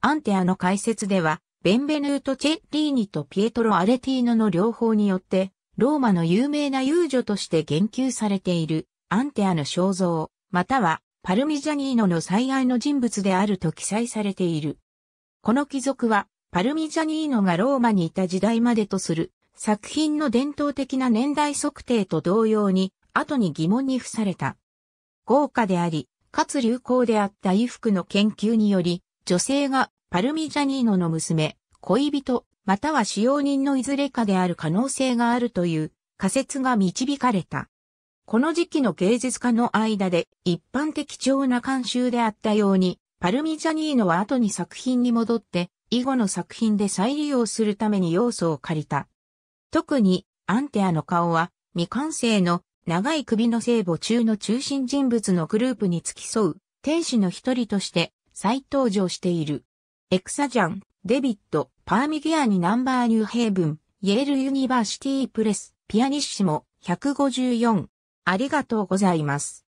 アンテアの解説では、ベンベヌート・チェッリーニとピエトロ・アレティーノの両方によって、ローマの有名な遊女として言及されているアンテアの肖像、またはパルミジャニーノの最愛の人物であると記載されている。この貴族は、パルミジャニーノがローマにいた時代までとする作品の伝統的な年代測定と同様に、後に疑問に付された。豪華であり、かつ流行であった衣服の研究により、女性がパルミジャニーノの娘、恋人、または使用人のいずれかである可能性があるという仮説が導かれた。この時期の芸術家の間で一般的重な慣習であったように、パルミジャニーノは後に作品に戻って以後の作品で再利用するために要素を借りた。特にアンテアの顔は未完成の長い首の聖母中の中心人物のグループに付き添う天使の一人として再登場している。エクサジャン、デビット、パーミギアニナンバーニューヘイブン、イェールユニバーシティプレス、ピアニッシモ、154。ありがとうございます。